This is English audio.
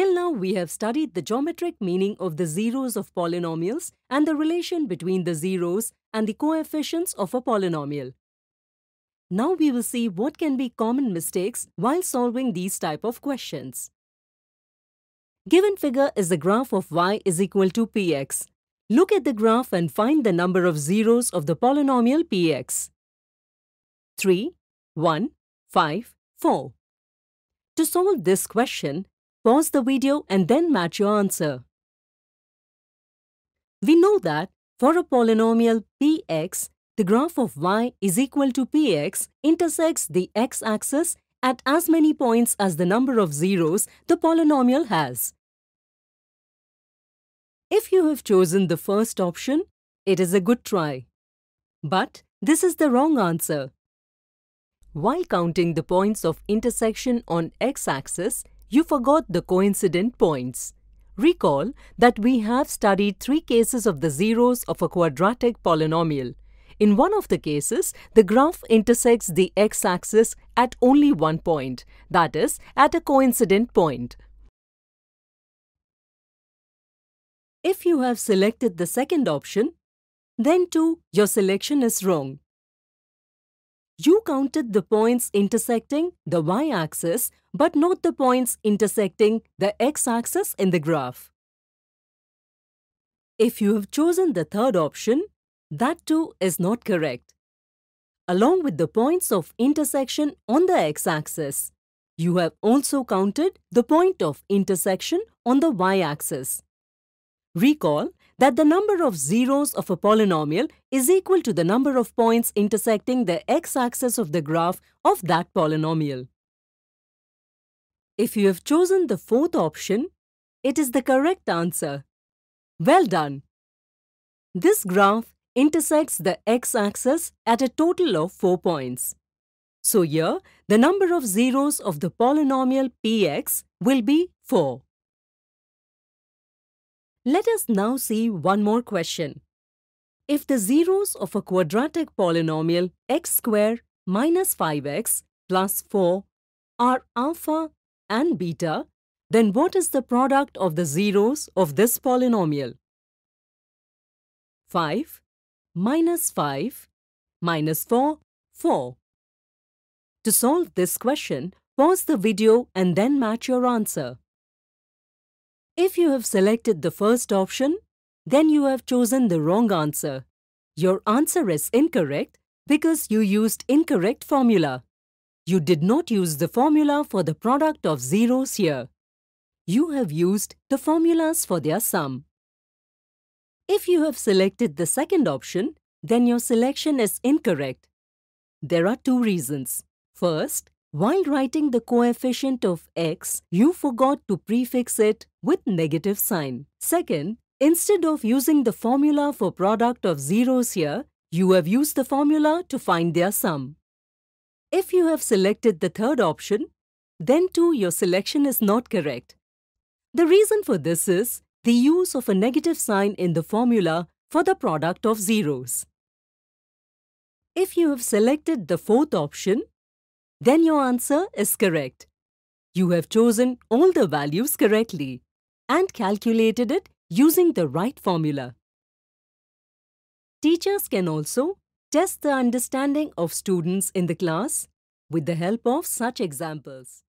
Till now, we have studied the geometric meaning of the zeros of polynomials and the relation between the zeros and the coefficients of a polynomial. Now we will see what can be common mistakes while solving these type of questions. Given figure is the graph of y is equal to px. Look at the graph and find the number of zeros of the polynomial px. 3, 1, 5, 4. To solve this question, Pause the video and then match your answer. We know that for a polynomial px, the graph of y is equal to px intersects the x-axis at as many points as the number of zeros the polynomial has. If you have chosen the first option, it is a good try. But this is the wrong answer. While counting the points of intersection on x-axis, you forgot the coincident points. Recall that we have studied three cases of the zeros of a quadratic polynomial. In one of the cases, the graph intersects the x-axis at only one point, that is, at a coincident point. If you have selected the second option, then too your selection is wrong. You counted the points intersecting the y-axis but not the points intersecting the x-axis in the graph. If you have chosen the third option, that too is not correct. Along with the points of intersection on the x-axis, you have also counted the point of intersection on the y-axis. Recall that the number of zeros of a polynomial is equal to the number of points intersecting the x-axis of the graph of that polynomial. If you have chosen the fourth option, it is the correct answer. Well done! This graph intersects the x-axis at a total of 4 points. So here, the number of zeros of the polynomial px will be 4. Let us now see one more question. If the zeros of a quadratic polynomial x square minus 5x plus 4 are alpha and beta, then what is the product of the zeros of this polynomial? 5 minus 5 minus 4, 4. To solve this question, pause the video and then match your answer. If you have selected the first option, then you have chosen the wrong answer. Your answer is incorrect because you used incorrect formula. You did not use the formula for the product of zeros here. You have used the formulas for their sum. If you have selected the second option, then your selection is incorrect. There are two reasons. First, while writing the coefficient of x, you forgot to prefix it with negative sign. Second, instead of using the formula for product of zeros here, you have used the formula to find their sum. If you have selected the third option, then too your selection is not correct. The reason for this is the use of a negative sign in the formula for the product of zeros. If you have selected the fourth option, then your answer is correct. You have chosen all the values correctly and calculated it using the right formula. Teachers can also test the understanding of students in the class with the help of such examples.